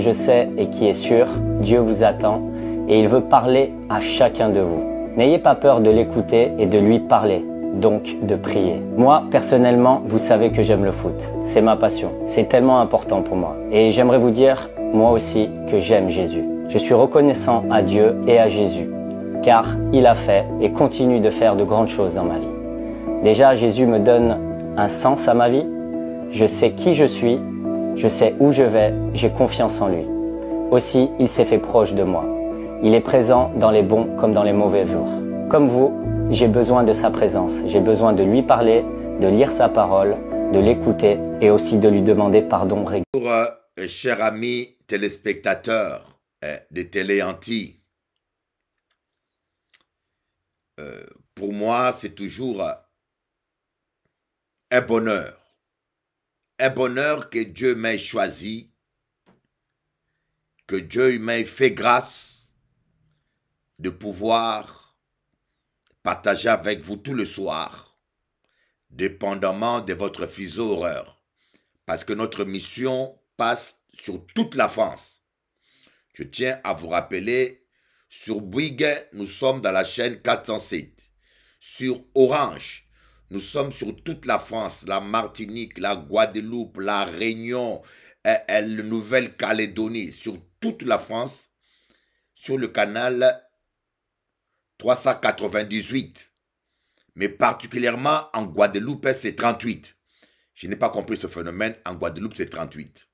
je sais et qui est sûr, Dieu vous attend et il veut parler à chacun de vous. N'ayez pas peur de l'écouter et de lui parler, donc de prier. Moi, personnellement, vous savez que j'aime le foot. C'est ma passion. C'est tellement important pour moi. Et j'aimerais vous dire, moi aussi, que j'aime Jésus. Je suis reconnaissant à Dieu et à Jésus, car il a fait et continue de faire de grandes choses dans ma vie. Déjà, Jésus me donne un sens à ma vie. Je sais qui je suis je sais où je vais, j'ai confiance en lui. Aussi, il s'est fait proche de moi. Il est présent dans les bons comme dans les mauvais jours. Comme vous, j'ai besoin de sa présence. J'ai besoin de lui parler, de lire sa parole, de l'écouter et aussi de lui demander pardon régulièrement. Pour euh, chers amis téléspectateurs euh, des téléanti, euh, pour moi, c'est toujours un bonheur un bonheur que Dieu m'ait choisi, que Dieu m'ait fait grâce de pouvoir partager avec vous tout le soir, dépendamment de votre fuseau horreur, parce que notre mission passe sur toute la France. Je tiens à vous rappeler, sur Bouygues, nous sommes dans la chaîne 407. Sur Orange, nous sommes sur toute la France, la Martinique, la Guadeloupe, la Réunion, la Nouvelle-Calédonie, sur toute la France, sur le canal 398, mais particulièrement en Guadeloupe, c'est 38. Je n'ai pas compris ce phénomène. En Guadeloupe, c'est 38.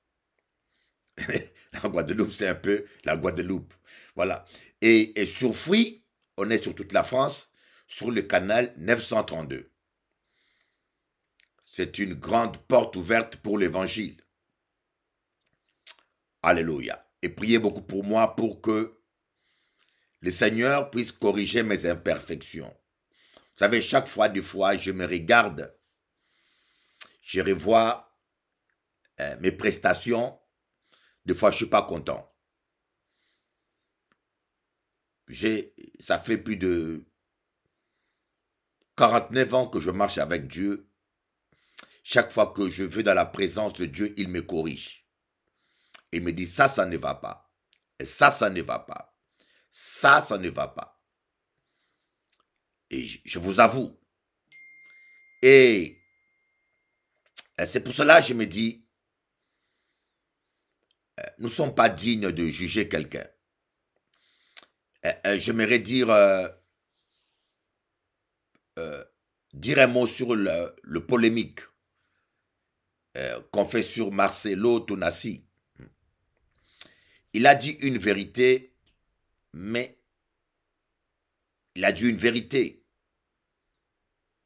En Guadeloupe, c'est un peu la Guadeloupe. Voilà. Et, sur fruit, on est sur toute la France, sur le canal 932. C'est une grande porte ouverte pour l'évangile. Alléluia. Et priez beaucoup pour moi pour que le Seigneur puisse corriger mes imperfections. Vous savez, chaque fois, des fois, je me regarde, je revois euh, mes prestations, des fois, je ne suis pas content. Ça fait plus de 49 ans que je marche avec Dieu chaque fois que je vais dans la présence de Dieu, il me corrige. Il me dit, ça, ça ne va pas. ça, ça ne va pas. Ça, ça ne va pas. Et je vous avoue. Et c'est pour cela que je me dis, euh, nous ne sommes pas dignes de juger quelqu'un. J'aimerais dire, euh, euh, dire un mot sur le polémique. Euh, fait sur Marcelo Tonassi. Il a dit une vérité, mais il a dit une vérité,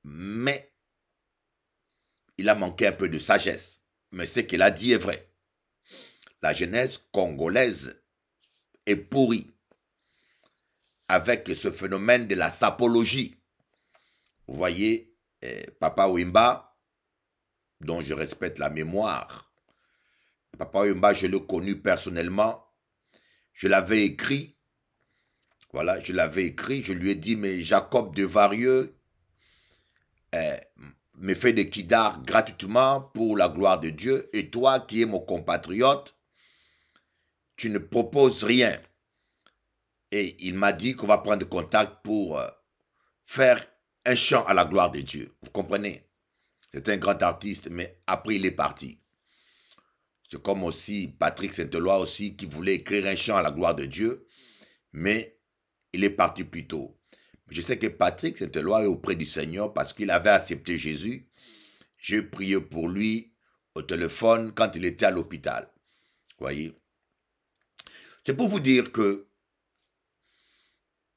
mais il a manqué un peu de sagesse. Mais ce qu'il a dit est vrai. La jeunesse congolaise est pourrie avec ce phénomène de la sapologie. Vous voyez, euh, Papa Wimba, dont je respecte la mémoire. Papa Yumba, je l'ai connu personnellement. Je l'avais écrit. Voilà, je l'avais écrit. Je lui ai dit, mais Jacob de Varieux eh, me fait des kidars gratuitement pour la gloire de Dieu. Et toi, qui es mon compatriote, tu ne proposes rien. Et il m'a dit qu'on va prendre contact pour euh, faire un chant à la gloire de Dieu. Vous comprenez c'est un grand artiste, mais après il est parti. C'est comme aussi Patrick Saint-Eloi aussi qui voulait écrire un chant à la gloire de Dieu, mais il est parti plus tôt. Je sais que Patrick Saint-Eloi est auprès du Seigneur parce qu'il avait accepté Jésus. J'ai prié pour lui au téléphone quand il était à l'hôpital. Voyez C'est pour vous dire que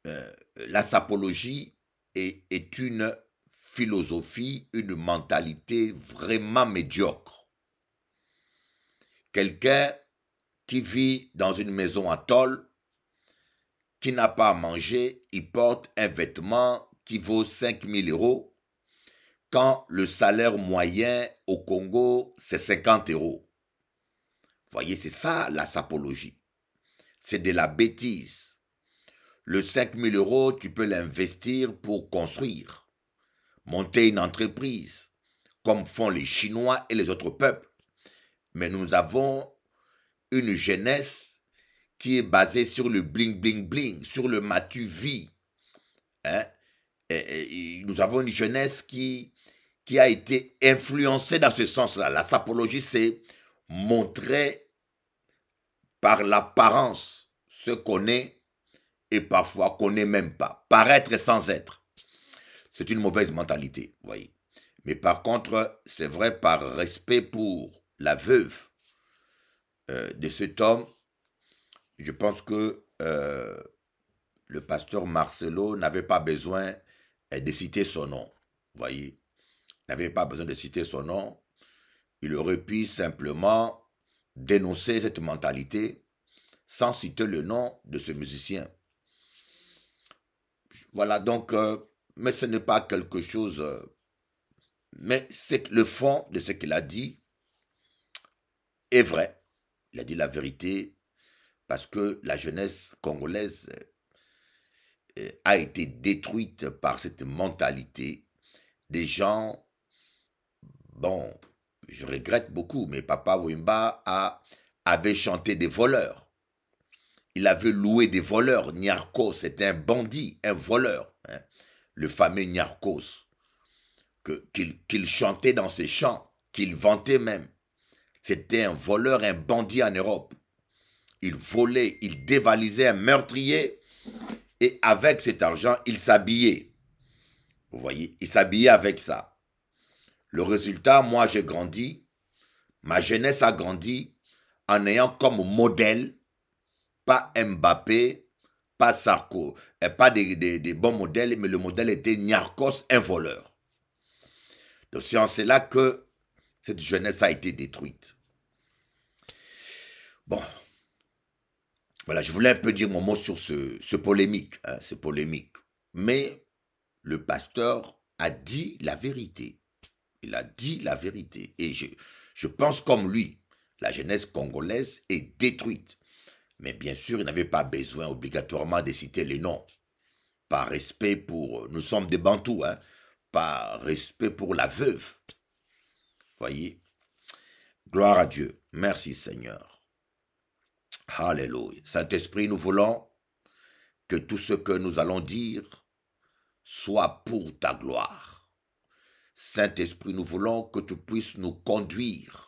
euh, la sapologie est une philosophie, une mentalité vraiment médiocre. Quelqu'un qui vit dans une maison à tôle, qui n'a pas à manger, il porte un vêtement qui vaut 5000 euros, quand le salaire moyen au Congo, c'est 50 euros. Voyez, c'est ça la sapologie. C'est de la bêtise. Le 5000 euros, tu peux l'investir pour construire monter une entreprise, comme font les Chinois et les autres peuples. Mais nous avons une jeunesse qui est basée sur le bling bling bling, sur le matu vie. Hein. Et, nous avons une jeunesse qui, qui a été influencée dans ce sens-là. La sapologie, c'est montrer par l'apparence ce qu'on est et parfois qu'on n'est même pas. Paraître sans être. C'est une mauvaise mentalité, voyez. Mais par contre, c'est vrai, par respect pour la veuve euh, de cet homme, je pense que euh, le pasteur Marcelo n'avait pas besoin euh, de citer son nom, voyez. N'avait pas besoin de citer son nom. Il aurait pu simplement dénoncer cette mentalité sans citer le nom de ce musicien. Voilà, donc mais ce n'est pas quelque chose. Euh, mais c'est le fond de ce qu'il a dit est vrai. Il a dit la vérité parce que la jeunesse congolaise euh, a été détruite par cette mentalité des gens. Bon, je regrette beaucoup, mais Papa Wimba a, avait chanté des voleurs. Il avait loué des voleurs. Nyarko, c'était un bandit, un voleur le fameux Nyarkos, qu'il chantait dans ses chants, qu'il vantait même. C'était un voleur, un bandit en Europe. Il volait, il dévalisait un meurtrier et avec cet argent, il s'habillait. Vous voyez, il s'habillait avec ça. Le résultat, moi j'ai grandi, ma jeunesse a grandi en ayant comme modèle, pas Mbappé, pas Sarko, et pas des, bons modèles, mais le modèle était Niarcos, un voleur. Donc c'est en cela que cette jeunesse a été détruite. Bon, voilà, je voulais un peu dire mon mot sur ce, polémique, hein, polémique. Mais le pasteur a dit la vérité. Il a dit la vérité. Et je pense comme lui, la jeunesse congolaise est détruite. Mais bien sûr, il n'avait pas besoin obligatoirement de citer les noms. Par respect pour... Nous sommes des Bantous, hein Par respect pour la veuve. Voyez Gloire à Dieu. Merci Seigneur. Alléluia. Saint-Esprit, nous voulons que tout ce que nous allons dire soit pour ta gloire. Saint-Esprit, nous voulons que tu puisses nous conduire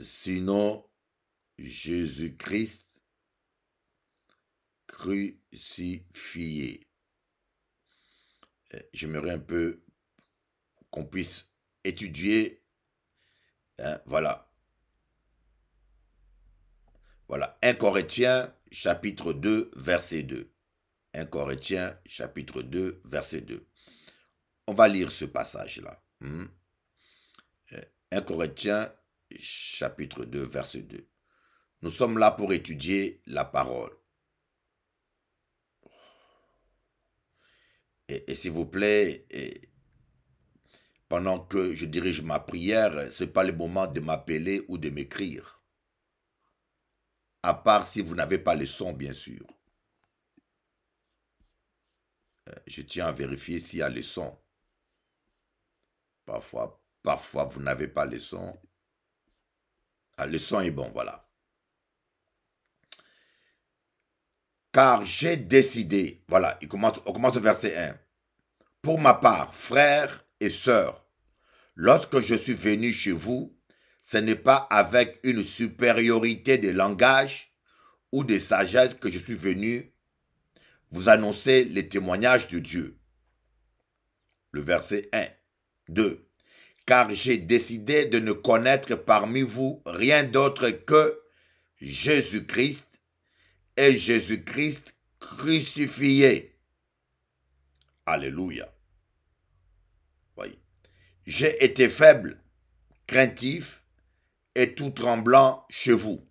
sinon Jésus-Christ crucifié. Euh, j'aimerais un peu qu'on puisse étudier. Hein, voilà. Voilà. 1 Corinthiens chapitre 2 verset 2. 1 Corinthiens chapitre 2 verset 2. On va lire ce passage-là. 1 hmm. euh, Corinthiens chapitre 2, verset 2. Nous sommes là pour étudier la parole. Et, s'il vous plaît, pendant que je dirige ma prière, ce n'est pas le moment de m'appeler ou de m'écrire. À part si vous n'avez pas le son, bien sûr. Euh, je tiens à vérifier s'il y a le son. Parfois, parfois vous n'avez pas le son. Ah, le son est bon, voilà. Car j'ai décidé, voilà, il commence, on commence au verset 1. Pour ma part, frères et sœurs, lorsque je suis venu chez vous, ce n'est pas avec une supériorité de langage ou de sagesse que je suis venu vous annoncer les témoignages de Dieu. Le verset 1. 2 car j'ai décidé de ne connaître parmi vous rien d'autre que Jésus-Christ et Jésus-Christ crucifié. Alléluia. Oui. J'ai été faible, craintif et tout tremblant chez vous.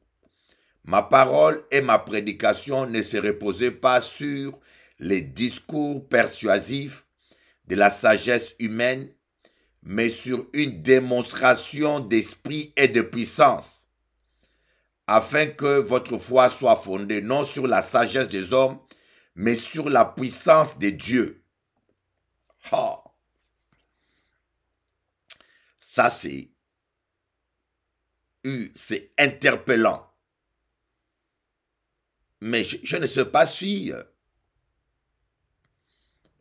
Ma parole et ma prédication ne se reposaient pas sur les discours persuasifs de la sagesse humaine, mais sur une démonstration d'esprit et de puissance, afin que votre foi soit fondée non sur la sagesse des hommes, mais sur la puissance de Dieu. Ça, c'est c'est interpellant. Mais je, je ne sais pas si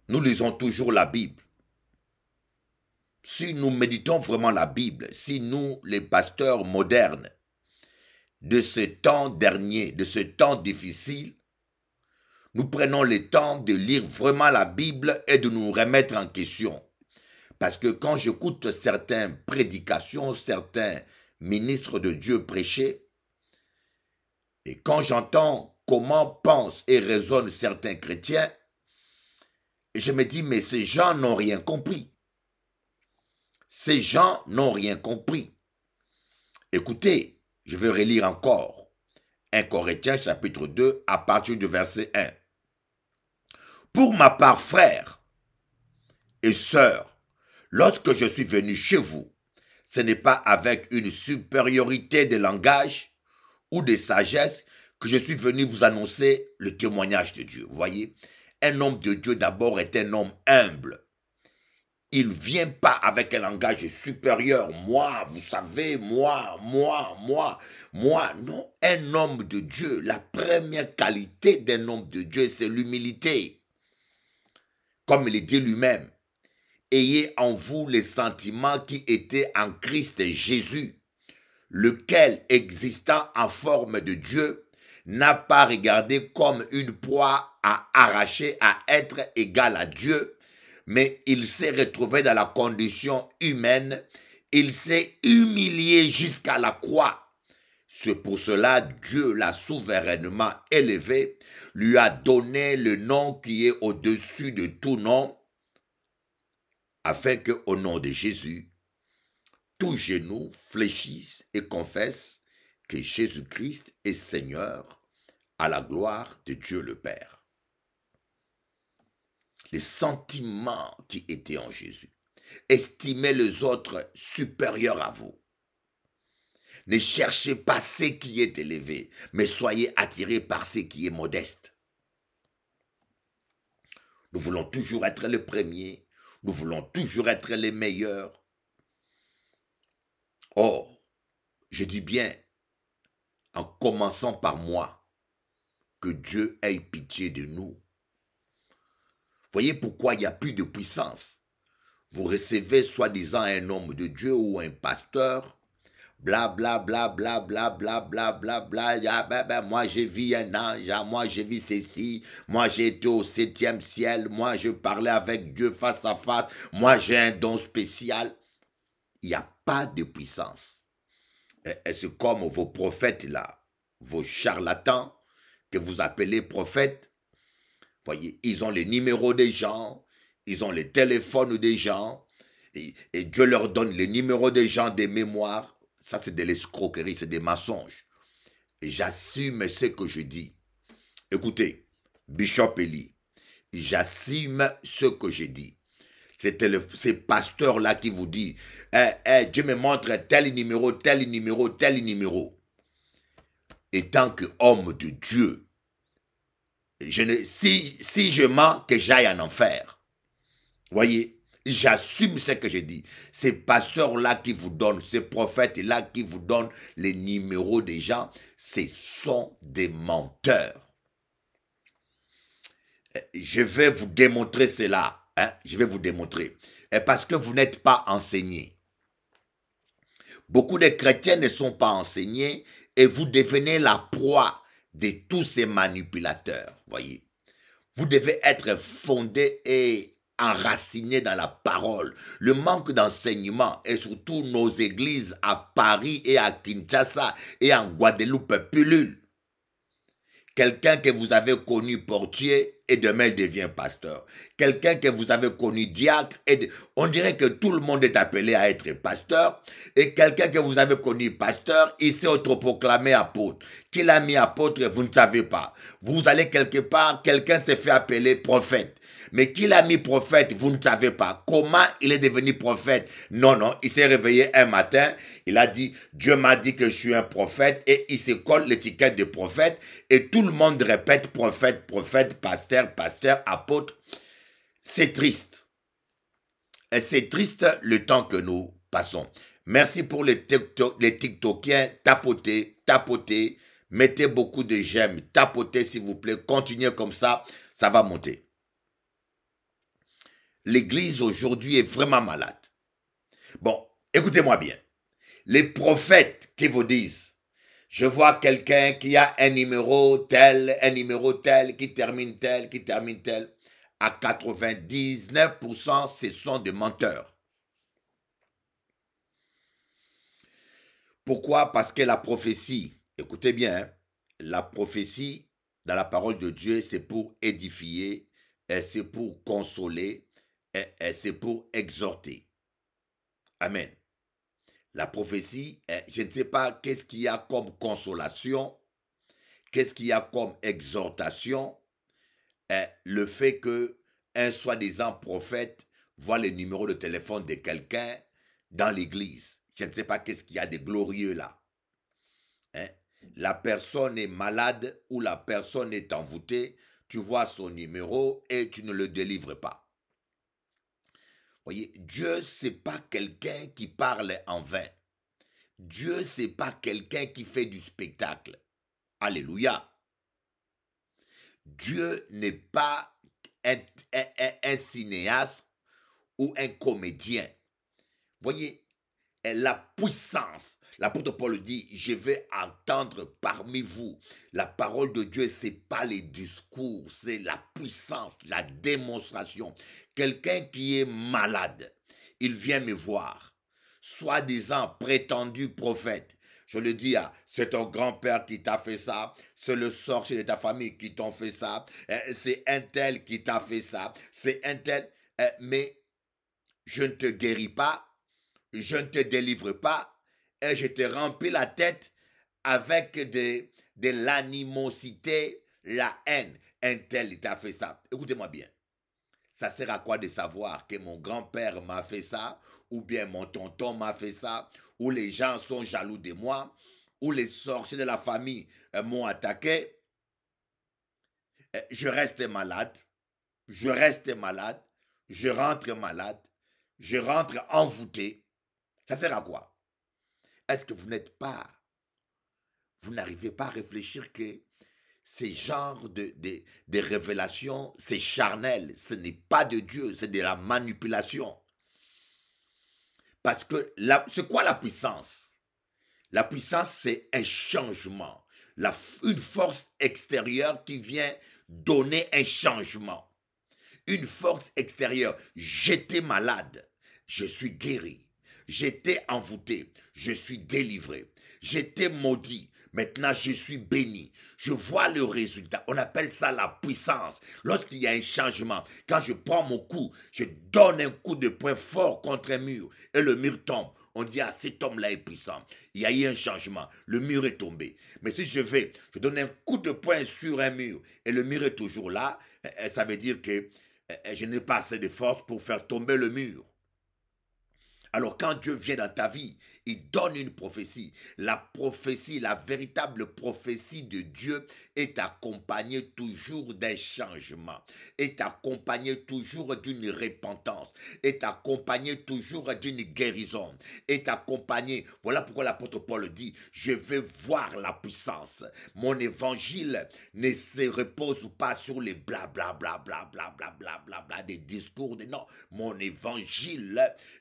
nous lisons toujours la Bible si nous méditons vraiment la Bible, si nous, les pasteurs modernes, de ce temps dernier, de ce temps difficile, nous prenons le temps de lire vraiment la Bible et de nous remettre en question. Parce que quand j'écoute certaines prédications, certains ministres de Dieu prêcher, et quand j'entends comment pensent et raisonnent certains chrétiens, je me dis, mais ces gens n'ont rien compris. Ces gens n'ont rien compris. Écoutez, je vais relire encore. 1 Corinthiens chapitre 2 à partir du verset 1. Pour ma part, frères et sœurs, lorsque je suis venu chez vous, ce n'est pas avec une supériorité de langage ou de sagesse que je suis venu vous annoncer le témoignage de Dieu. Vous voyez, un homme de Dieu d'abord est un homme humble il vient pas avec un langage supérieur. Moi, vous savez, moi, moi, moi, moi. Non, un homme de Dieu, la première qualité d'un homme de Dieu, c'est l'humilité. Comme il dit lui-même, ayez en vous les sentiments qui étaient en Christ Jésus, lequel, existant en forme de Dieu, n'a pas regardé comme une proie à arracher, à être égal à Dieu mais il s'est retrouvé dans la condition humaine, il s'est humilié jusqu'à la croix. C'est pour cela Dieu l'a souverainement élevé, lui a donné le nom qui est au-dessus de tout nom, afin que au nom de Jésus, tous genoux fléchissent et confessent que Jésus-Christ est Seigneur à la gloire de Dieu le Père les sentiments qui étaient en Jésus. Estimez les autres supérieurs à vous. Ne cherchez pas ce qui est élevé, mais soyez attirés par ce qui est modeste. Nous voulons toujours être les premiers, nous voulons toujours être les meilleurs. Or, je dis bien, en commençant par moi, que Dieu ait pitié de nous Voyez pourquoi il n'y a plus de puissance. Vous recevez soi-disant un homme de Dieu ou un pasteur. Bla bla bla bla bla bla bla bla bla. Ben, ben, moi j'ai vu un ange, ah, moi j'ai vu ceci, moi j'ai été au septième ciel, moi je parlais avec Dieu face à face, moi j'ai un don spécial. Il n'y a pas de puissance. Est-ce comme vos prophètes là, vos charlatans que vous appelez prophètes, Voyez, ils ont les numéros des gens, ils ont les téléphones des gens, et, Dieu leur donne les numéros des gens, des mémoires. Ça, c'est de l'escroquerie, c'est des mensonges. J'assume ce que je dis. Écoutez, Bishop Eli, j'assume ce que je dis. C'est ces pasteur-là qui vous dit, eh, eh, Dieu me montre tel numéro, tel numéro, tel numéro. Et tant qu'homme de Dieu, si, je mens, que j'aille en enfer. Voyez, j'assume ce que je dis. Ces pasteurs-là qui vous donnent, ces prophètes-là qui vous donnent les numéros des gens, ce sont des menteurs. Je vais vous démontrer cela. Hein. Je vais vous démontrer. Et parce que vous n'êtes pas enseigné. Beaucoup de chrétiens ne sont pas enseignés et vous devenez la proie de tous ces manipulateurs. Voyez, vous devez être fondé et enraciné dans la parole. Le manque d'enseignement et surtout nos églises à Paris et à Kinshasa et en Guadeloupe pullulent. Quelqu'un que vous avez connu portier et demain il devient pasteur. Quelqu'un que vous avez connu diacre, et on dirait que tout le monde est appelé à être pasteur, et quelqu'un que vous avez connu pasteur, il s'est autoproclamé apôtre. Qu'il a mis apôtre, vous ne savez pas. Vous allez quelque part, quelqu'un s'est fait appeler prophète. Mais qui l'a mis prophète, vous ne savez pas. Comment il est devenu prophète Non, non, il s'est réveillé un matin, il a dit, Dieu m'a dit que je suis un prophète, et il se colle l'étiquette de prophète, et tout le monde répète prophète, prophète, pasteur, pasteur, apôtre. C'est triste. Et c'est triste le temps que nous passons. Merci pour les, les TikTokiens. Tapotez, tapotez. Mettez beaucoup de j'aime. Tapotez, s'il vous plaît. Continuez comme ça. Ça va monter l'Église aujourd'hui est vraiment malade. Bon, écoutez-moi bien. Les prophètes qui vous disent, je vois quelqu'un qui a un numéro tel, un numéro tel, qui termine tel, qui termine tel, à 99%, ce sont des menteurs. Pourquoi Parce que la prophétie, écoutez bien, hein, la prophétie dans la parole de Dieu, c'est pour édifier, c'est pour consoler, c'est pour exhorter. Amen. La prophétie, je ne sais pas qu'est-ce qu'il y a comme consolation, qu'est-ce qu'il y a comme exhortation. Le fait que un soi-disant prophète voit le numéro de téléphone de quelqu'un dans l'église. Je ne sais pas qu'est-ce qu'il y a de glorieux là. Hein? La personne est malade ou la personne est envoûtée, tu vois son numéro et tu ne le délivres pas voyez, Dieu, c'est pas quelqu'un qui parle en vain. Dieu, c'est pas quelqu'un qui fait du spectacle. Alléluia. Dieu n'est pas un, un, cinéaste ou un comédien. Voyez, la puissance L'apôtre Paul dit, je vais entendre parmi vous. La parole de Dieu, n'est pas les discours, c'est la puissance, la démonstration. Quelqu'un qui est malade, il vient me voir. Soi-disant prétendu prophète. Je le dis, c'est ton grand-père qui t'a fait ça, c'est le sorcier de ta famille qui t'a fait ça, euh, c'est un tel qui t'a fait ça, c'est un tel, euh, mais je ne te guéris pas, je ne te délivre pas, et je te rempli la tête avec de, de l'animosité, la haine. Un tel t'a fait ça. Écoutez-moi bien. Ça sert à quoi de savoir que mon grand-père m'a fait ça, ou bien mon tonton m'a fait ça, ou les gens sont jaloux de moi, ou les sorciers de la famille euh, m'ont attaqué. Euh, je reste malade, je reste malade, je rentre malade, je rentre envoûté. Ça sert à quoi est-ce que vous n'êtes pas, vous n'arrivez pas à réfléchir que ces genres de, des révélations, c'est charnel, ce n'est pas de Dieu, c'est de la manipulation. Parce que c'est quoi la puissance La puissance, c'est un changement, la, une force extérieure qui vient donner un changement. Une force extérieure. J'étais malade, je suis guéri. J'étais envoûté, je suis délivré. J'étais maudit, Maintenant, je suis béni. Je vois le résultat. On appelle ça la puissance. Lorsqu'il y a un changement, quand je prends mon coup, je donne un coup de poing fort contre un mur et le mur tombe. On dit, ah, cet homme-là est puissant. Il y a eu un changement. Le mur est tombé. Mais si je vais, je donne un coup de poing sur un mur et le mur est toujours là, eh, eh, ça veut dire que eh, je n'ai pas assez de force pour faire tomber le mur. Alors quand Dieu vient dans ta vie il donne une prophétie. La prophétie, la véritable prophétie de Dieu est accompagnée toujours d'un changement, est accompagnée toujours d'une repentance, est accompagnée toujours d'une guérison, est accompagnée. Voilà pourquoi l'apôtre Paul dit, je vais voir la puissance. Mon évangile ne se repose pas sur les blablabla, blablabla, blablabla, des discours. Non, mon évangile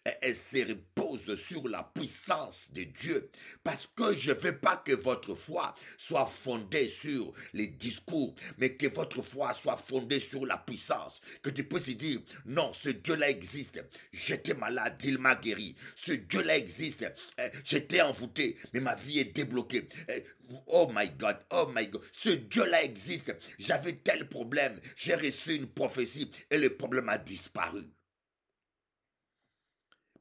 euh, euh, se repose sur la puissance de Dieu, parce que je ne veux pas que votre foi soit fondée sur les discours, mais que votre foi soit fondée sur la puissance, que tu puisses dire, non, ce Dieu-là existe, j'étais malade, il m'a guéri, ce Dieu-là existe, euh, j'étais envoûté, mais ma vie est débloquée. Euh, oh my God, oh my God, ce Dieu-là existe, j'avais tel problème, j'ai reçu une prophétie et le problème a disparu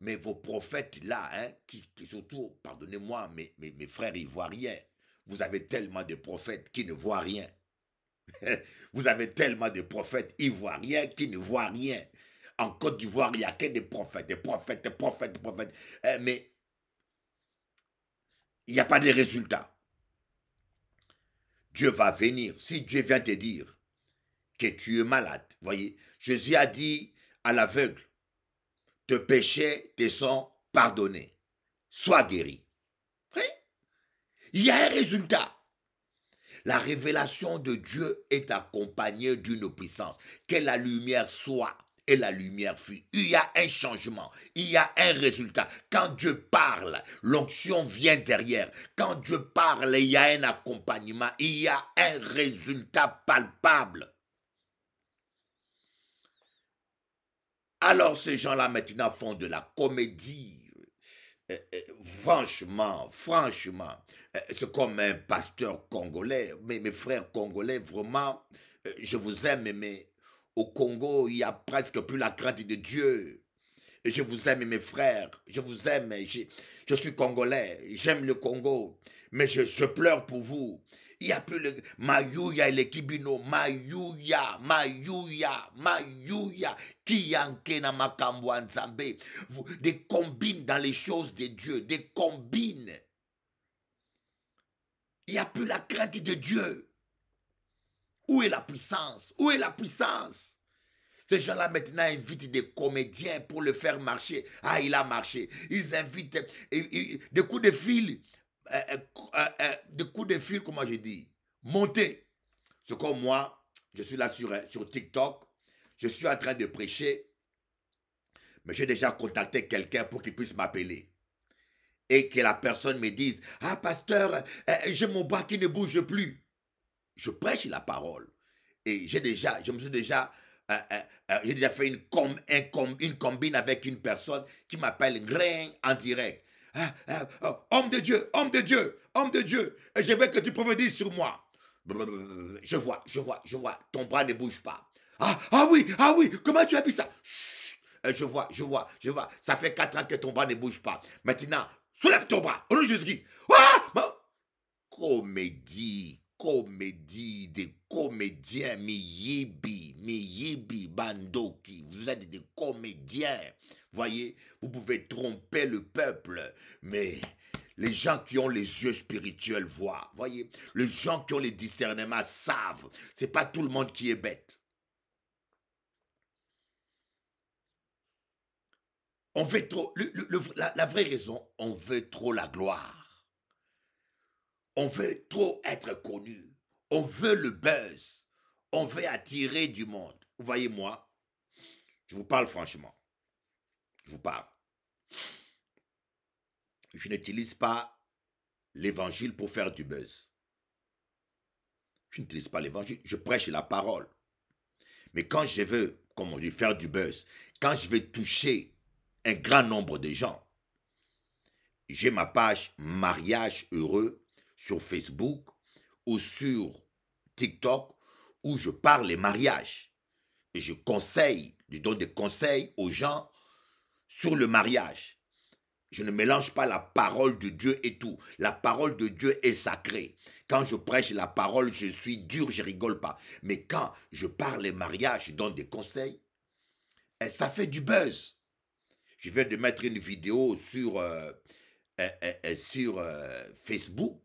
mais vos prophètes là, hein, qui, sont surtout, pardonnez-moi, mes, mes, mes frères rien. vous avez tellement de prophètes qui ne voient rien. vous avez tellement de prophètes ivoiriens qui ne voient rien. En Côte d'Ivoire, il n'y a que des prophètes, des prophètes, des prophètes, des prophètes. Eh, mais il n'y a pas de résultat. Dieu va venir. Si Dieu vient te dire que tu es malade, voyez, Jésus a dit à l'aveugle, tes péchés te sont pardonnés. Sois guéri. Il y a un résultat. La révélation de Dieu est accompagnée d'une puissance. Que la lumière soit et la lumière fuit. Il y a un changement, il y a un résultat. Quand Dieu parle, l'onction vient derrière. Quand Dieu parle, il y a un accompagnement, il y a un résultat palpable. Alors ces gens-là maintenant font de la comédie. Euh, euh, franchement, franchement, euh, c'est comme un pasteur congolais, mais mes frères congolais, vraiment, je vous aime, mais au Congo, il n'y a presque plus la crainte de Dieu. Je vous aime, mes frères, je vous aime, je, je suis congolais, j'aime le Congo, mais je, je pleure pour vous. Il n'y a plus le Mayuya et le Kibino. Mayuya, Mayuya, Mayuya. na Makambo anzambé » Des combines dans les choses de Dieu. Des combines. Il n'y a plus la crainte de Dieu. Où est la puissance Où est la puissance ces gens-là maintenant invitent des comédiens pour le faire marcher. Ah, il a marché. Ils invitent des coups de fil. Euh, euh, euh, de coups de fil, comment je dis, monter. ce comme moi, je suis là sur, TikTok, je suis en train de prêcher, mais j'ai déjà contacté quelqu'un pour qu'il puisse m'appeler. Et que la personne me dise, ah pasteur, j'ai mon bras qui ne bouge plus. Je prêche la parole. Et j'ai déjà, je me suis déjà, j'ai déjà fait une, une combine avec une personne qui m'appelle Grain en direct. Hein, hein, oh, homme de Dieu, homme de Dieu, homme de Dieu, je veux que tu prophétises sur moi. Je vois, je vois, je vois, ton bras ne bouge pas. Ah, ah oui, ah oui, comment tu as vu ça Je vois, je vois, je vois, ça fait quatre ans que ton bras ne bouge pas. Maintenant, soulève ton bras, au nom de Jésus-Christ. Ah, comédie, comédie, des comédiens, miyibi, miyibi, bandoki, vous êtes des comédiens. Voyez, vous pouvez tromper le peuple, mais les gens qui ont les yeux spirituels voient. Voyez, les gens qui ont les discernements savent. C'est pas tout le monde qui est bête. On veut trop, la vraie raison, on veut trop la gloire. On veut trop être connu. On veut le buzz. On veut attirer du monde. Vous voyez, moi, je vous parle franchement. Je vous parle. Je n'utilise pas l'évangile pour faire du buzz. Je n'utilise pas l'évangile. Je prêche la parole. Mais quand je veux, comme on dit, faire du buzz, quand je veux toucher un grand nombre de gens, j'ai ma page mariage heureux sur Facebook ou sur TikTok où je parle les mariages. Et je conseille, je donne des conseils aux gens sur le mariage. Je ne mélange pas la parole de Dieu et tout. La parole de Dieu est sacrée. Quand je prêche la parole, je suis dur, je rigole pas. Mais quand je parle les mariages, je donne des conseils. Et ça fait du buzz. Je viens de mettre une vidéo sur, euh, euh, euh, sur Facebook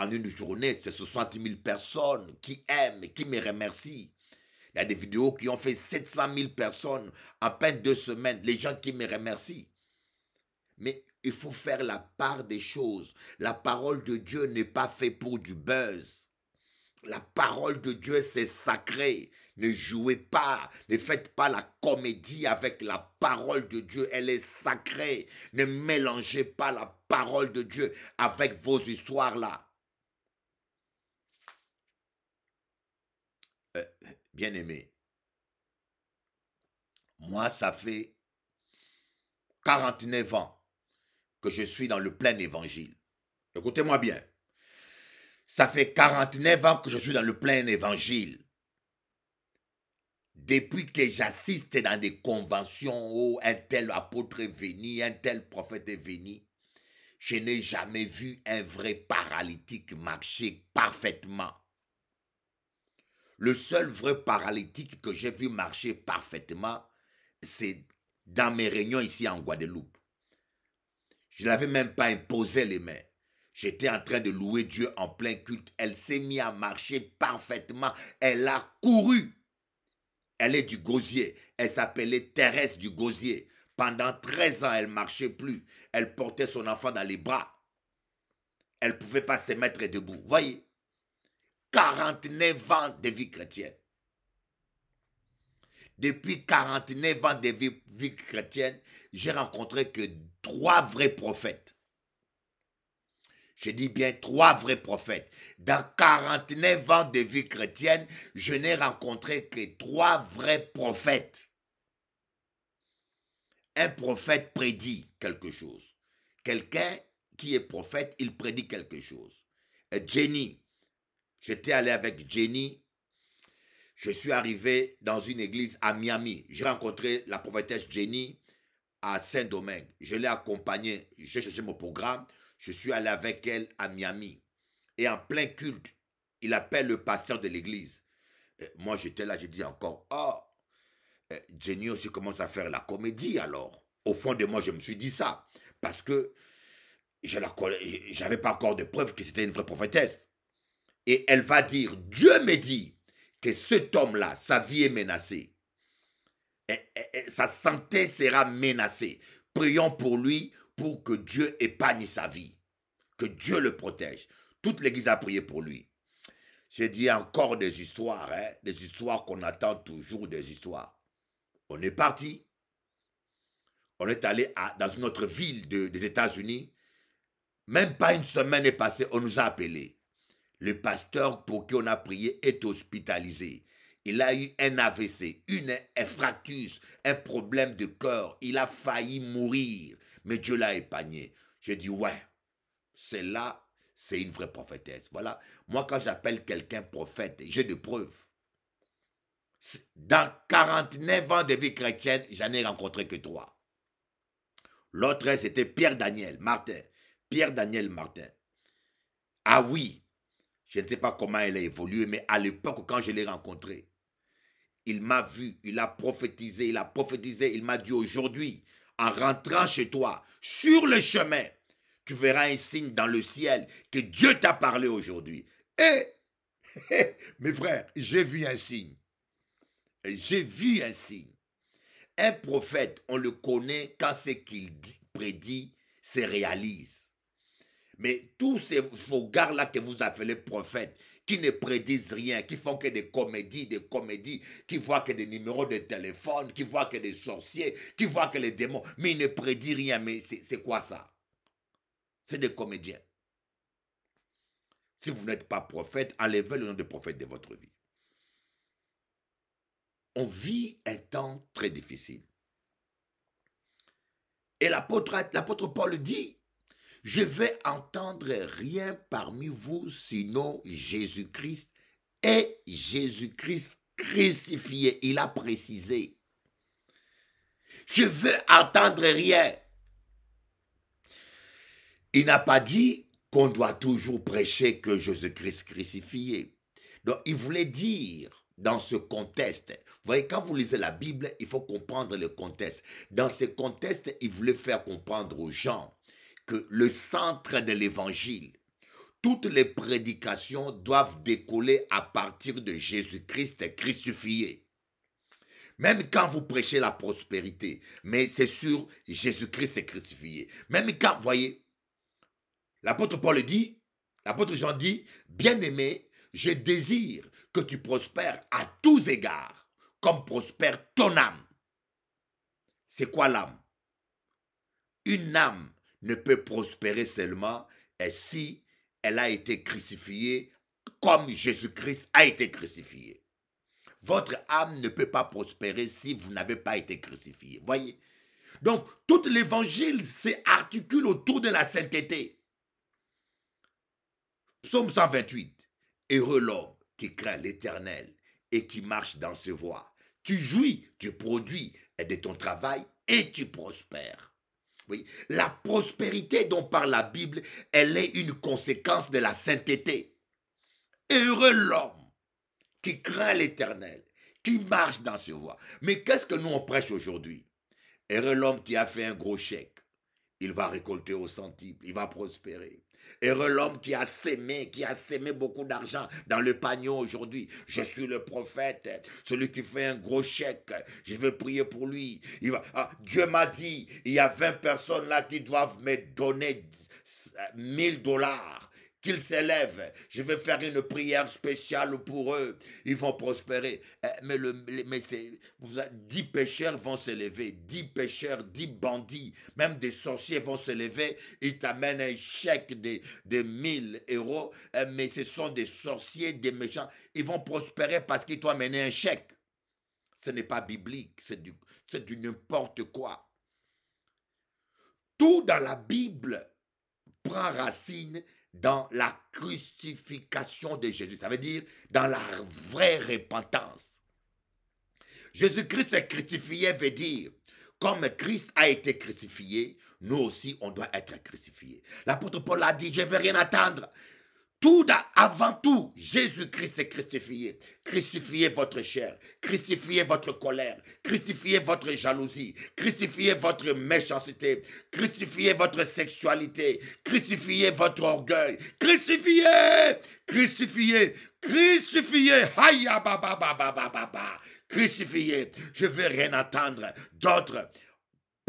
en une journée, c'est 60 000 personnes qui aiment qui me remercient. Il y a des vidéos qui ont fait 700 000 personnes en peine deux semaines, les gens qui me remercient. Mais il faut faire la part des choses. La parole de Dieu n'est pas faite pour du buzz. La parole de Dieu, c'est sacré. Ne jouez pas, ne faites pas la comédie avec la parole de Dieu. Elle est sacrée. Ne mélangez pas la parole de Dieu avec vos histoires là. bien-aimé, moi, ça fait 49 ans que je suis dans le plein évangile. Écoutez-moi bien. Ça fait 49 ans que je suis dans le plein évangile. Depuis que j'assiste dans des conventions où un tel apôtre est venu, un tel prophète est venu, je n'ai jamais vu un vrai paralytique marcher parfaitement. Le seul vrai paralytique que j'ai vu marcher parfaitement, c'est dans mes réunions ici en Guadeloupe. Je l'avais même pas imposé les mains. J'étais en train de louer Dieu en plein culte. Elle s'est mise à marcher parfaitement. Elle a couru. Elle est du gosier. Elle s'appelait Thérèse du gosier. Pendant 13 ans, elle ne marchait plus. Elle portait son enfant dans les bras. Elle ne pouvait pas se mettre debout. Voyez 49 ans de vie chrétienne. Depuis 49 ans de vie, chrétienne, j'ai rencontré que trois vrais prophètes. Je dis bien trois vrais prophètes. Dans 49 ans de vie chrétienne, je n'ai rencontré que trois vrais prophètes. Un prophète prédit quelque chose. Quelqu'un qui est prophète, il prédit quelque chose. Jenny, J'étais allé avec Jenny. Je suis arrivé dans une église à Miami. J'ai rencontré la prophétesse Jenny à Saint-Domingue. Je l'ai accompagnée. J'ai cherché mon programme. Je suis allé avec elle à Miami. Et en plein culte, il appelle le pasteur de l'église. Euh, moi, j'étais là, j'ai dit encore, oh, euh, Jenny aussi commence à faire la comédie alors. Au fond de moi, je me suis dit ça. Parce que je n'avais pas encore de preuves que c'était une vraie prophétesse et elle va dire, Dieu me dit que cet homme-là, sa vie est menacée. sa santé sera menacée. Prions pour lui pour que Dieu épargne sa vie, que Dieu le protège. Toute l'Église a prié pour lui. J'ai dit encore des histoires, hein. des histoires qu'on attend toujours, des histoires. On est parti. On est allé dans une autre ville des États-Unis. Même pas une semaine est passée, on nous a appelés. Le pasteur pour qui on a prié est hospitalisé. Il a eu un AVC, une fractus un problème de cœur. Il a failli mourir, mais Dieu l'a épargné. J'ai dit, ouais, c'est là, c'est une vraie prophétesse. Voilà, moi quand j'appelle quelqu'un prophète, j'ai des preuves. Dans 49 ans de vie chrétienne, j'en ai rencontré que trois. L'autre, c'était Pierre Daniel Martin. Pierre Daniel Martin. Ah oui, je ne sais pas comment elle a évolué, mais à l'époque, quand je l'ai rencontré, il m'a vu, il a prophétisé, il a prophétisé, il m'a dit aujourd'hui, en rentrant chez toi, sur le chemin, tu verras un signe dans le ciel que Dieu t'a parlé aujourd'hui. Et, eh, eh, mes frères, j'ai vu un signe. J'ai vu un signe. Un prophète, on le connaît quand ce qu'il prédit se réalise. Mais tous ces faux-gars-là que vous appelez prophètes, qui ne prédisent rien, qui font que des comédies, des comédies, qui voient que des numéros de téléphone, qui voient que des sorciers, qui voient que les démons, mais ils ne prédisent rien. Mais c'est quoi ça C'est des comédiens. Si vous n'êtes pas prophète, enlevez le nom de prophète de votre vie. On vit un temps très difficile. Et l'apôtre Paul dit, je veux entendre rien parmi vous sinon Jésus-Christ et Jésus-Christ crucifié. Il a précisé. Je veux entendre rien. Il n'a pas dit qu'on doit toujours prêcher que Jésus-Christ crucifié. Donc, il voulait dire dans ce contexte, vous voyez, quand vous lisez la Bible, il faut comprendre le contexte. Dans ce contexte, il voulait faire comprendre aux gens le centre de l'évangile, toutes les prédications doivent décoller à partir de Jésus-Christ crucifié. Même quand vous prêchez la prospérité, mais c'est sûr, Jésus-Christ crucifié. Même quand, voyez, l'apôtre Paul dit, l'apôtre Jean dit, bien-aimé, je désire que tu prospères à tous égards, comme prospère ton âme. C'est quoi l'âme Une âme ne peut prospérer seulement si elle a été crucifiée comme Jésus-Christ a été crucifié. Votre âme ne peut pas prospérer si vous n'avez pas été crucifié. Voyez Donc, tout l'évangile s'articule autour de la sainteté. Psaume 128. Heureux l'homme qui craint l'éternel et qui marche dans ses voies. Tu jouis, tu produis et de ton travail et tu prospères. La prospérité dont parle la Bible, elle est une conséquence de la sainteté. Heureux l'homme qui craint l'Éternel, qui marche dans ce voie. Mais qu'est-ce que nous on prêche aujourd'hui Heureux l'homme qui a fait un gros chèque. Il va récolter au centime, il va prospérer. Heureux l'homme qui a sémé, qui a sémé beaucoup d'argent dans le panier aujourd'hui. Je suis le prophète, celui qui fait un gros chèque. Je vais prier pour lui. Il va... Ah, Dieu m'a dit, il y a 20 personnes là qui doivent me donner 1000 euh, dollars qu'ils s'élèvent. Je vais faire une prière spéciale pour eux. Ils vont prospérer. Eh, mais, le, vous dix pécheurs vont s'élever. Dix pécheurs, dix bandits, même des sorciers vont s'élever, lever. Ils t'amènent un chèque de, de 1000 euros. Eh, mais ce sont des sorciers, des méchants. Ils vont prospérer parce qu'ils t'ont amené un chèque. Ce n'est pas biblique. C'est du, du n'importe quoi. Tout dans la Bible prend racine dans la crucification de Jésus. Ça veut dire dans la vraie repentance. Jésus-Christ est crucifié veut dire, comme Christ a été crucifié, nous aussi, on doit être crucifié. L'apôtre Paul a dit, je ne vais rien attendre. Tout avant tout, Jésus-Christ est crucifié. Crucifiez votre chair, crucifiez votre colère, crucifiez votre jalousie, crucifiez votre méchanceté, crucifiez votre sexualité, crucifiez votre orgueil, crucifiez, crucifiez, crucifiez, baba, baba, baba, crucifiez. Je veux rien attendre d'autre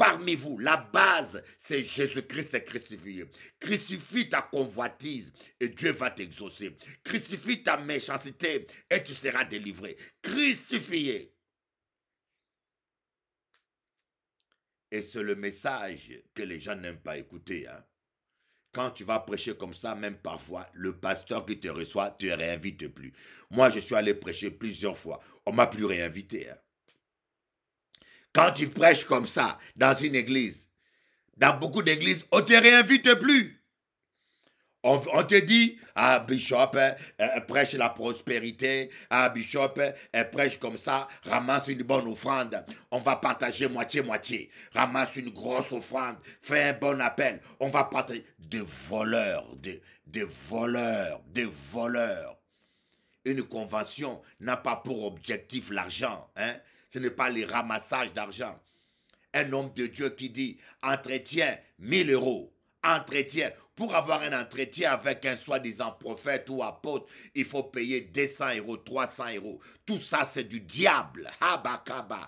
parmi vous. La base, c'est Jésus-Christ c'est crucifié. Crucifie ta convoitise et Dieu va t'exaucer. Crucifie ta méchanceté et tu seras délivré. Crucifié. Et c'est le message que les gens n'aiment pas écouter. Hein. Quand tu vas prêcher comme ça, même parfois, le pasteur qui te reçoit ne te réinvite plus. Moi, je suis allé prêcher plusieurs fois. On m'a plus réinvité. Hein. Quand tu prêches comme ça dans une église, dans beaucoup d'églises, on ne te réinvite plus. On, te dit, ah, Bishop, hein, euh, prêche la prospérité. Ah, Bishop, hein, euh, prêche comme ça, ramasse une bonne offrande. On va partager moitié-moitié. Ramasse une grosse offrande. Fais un bon appel. On va partager. Des voleurs, des, des voleurs, des voleurs une convention n'a pas pour objectif l'argent. Hein? ce n'est pas les ramassages d'argent. Un homme de Dieu qui dit entretien 1000 euros, entretien. Pour avoir un entretien avec un soi-disant prophète ou apôtre, il faut payer 200 euros, 300 euros. Tout ça, c'est du diable. Habakaba,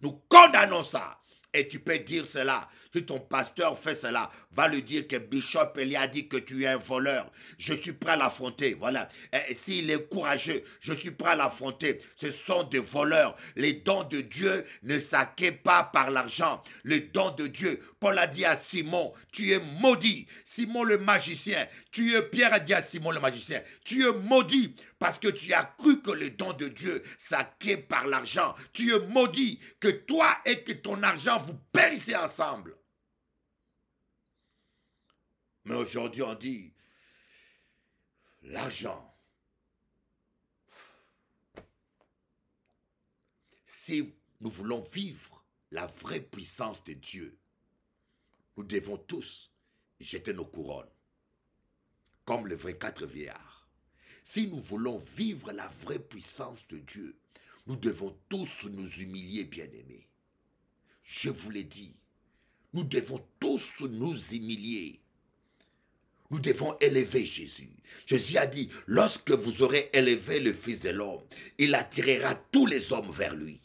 Nous condamnons ça et tu peux dire cela. Si ton pasteur fait cela, va lui dire que Bishop il a dit que tu es un voleur. Je suis prêt à l'affronter. Voilà. S'il est courageux, je suis prêt à l'affronter. Ce sont des voleurs. Les dons de Dieu ne s'acquièrent pas par l'argent. Les dons de Dieu. Paul a dit à Simon, tu es maudit. Simon le magicien. Tu es Pierre a dit à Simon le magicien, tu es maudit parce que tu as cru que le don de Dieu s'acquiert par l'argent. Tu es maudit que toi et que ton argent vous périssez ensemble. Mais aujourd'hui, on dit, l'argent, si nous voulons vivre la vraie puissance de Dieu, nous devons tous jeter nos couronnes, comme le vrai quatre si nous voulons vivre la vraie puissance de Dieu, nous devons tous nous humilier, bien-aimés. Je vous l'ai dit, nous devons tous nous humilier. Nous devons élever Jésus. Jésus a dit, lorsque vous aurez élevé le Fils de l'homme, il attirera tous les hommes vers lui.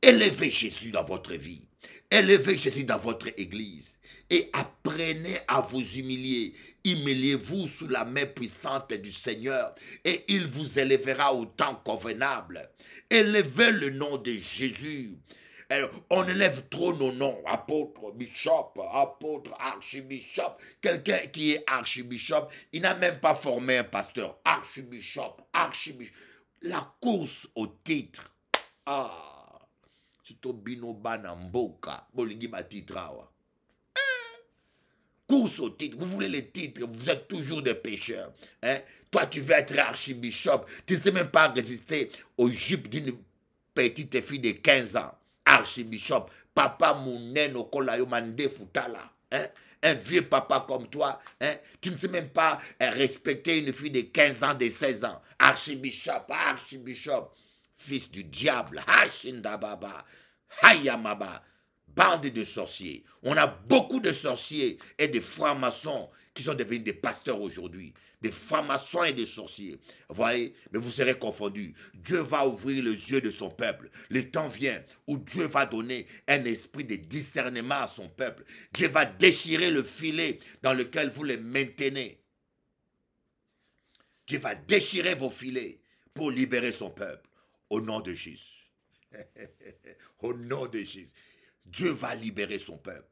Élevez Jésus dans votre vie. Élevez Jésus dans votre église et apprenez à vous humilier. Humiliez-vous sous la main puissante du Seigneur et il vous élèvera au temps convenable. Élevez le nom de Jésus. on élève trop nos noms, apôtre, bishop, apôtre, archibishop. Quelqu'un qui est archibishop, il n'a même pas formé un pasteur. Archibishop, archibishop. La course au titre. Ah, c'est au binoba titre, course au titre, vous voulez les titres, vous êtes toujours des pécheurs. Hein. Toi, tu veux être archibishop, tu ne sais même pas résister au jupes d'une petite fille de 15 ans. Archibishop, papa mounen okolayo mande futala. Hein. Un vieux papa comme toi, hein. tu ne sais même pas euh, respecter une fille de 15 ans, de 16 ans. Archibishop, archibishop, fils du diable, Hashindababa, Hayamaba bande de sorciers. On a beaucoup de sorciers et de francs-maçons qui sont devenus des pasteurs aujourd'hui. Des francs-maçons et des sorciers. Voyez, mais vous serez confondus. Dieu va ouvrir les yeux de son peuple. Le temps vient où Dieu va donner un esprit de discernement à son peuple. Dieu va déchirer le filet dans lequel vous les maintenez. Dieu va déchirer vos filets pour libérer son peuple. Au nom de Jésus. Au nom de Jésus. Dieu va libérer son peuple.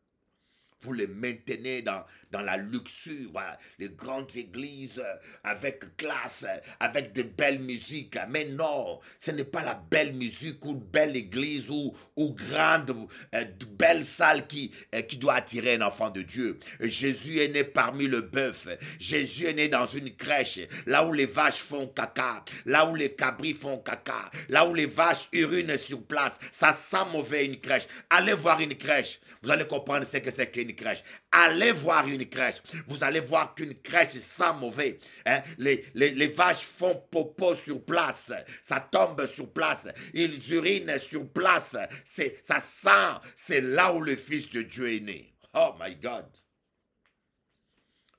Vous le maintenez dans dans la luxure, les grandes églises euh, avec classe, euh, avec de belles musiques. Mais non, ce n'est pas la belle musique ou belle église ou, ou grande, euh, belle salle qui, qui doit attirer un enfant de Dieu. Jésus est né parmi le bœuf. Jésus est né dans une crèche, là où les vaches font caca, là où les cabris font caca, là où les vaches urinent sur place. Ça sent mauvais une crèche. Allez voir une crèche. Vous allez comprendre ce que c'est qu'une crèche. Allez voir une crèche. Vous allez voir qu'une crèche sent mauvais. Hein. Les, vaches font popo sur place. Ça tombe sur place. Ils urinent sur place. C'est, ça sent. C'est là où le Fils de Dieu est né. Oh my God.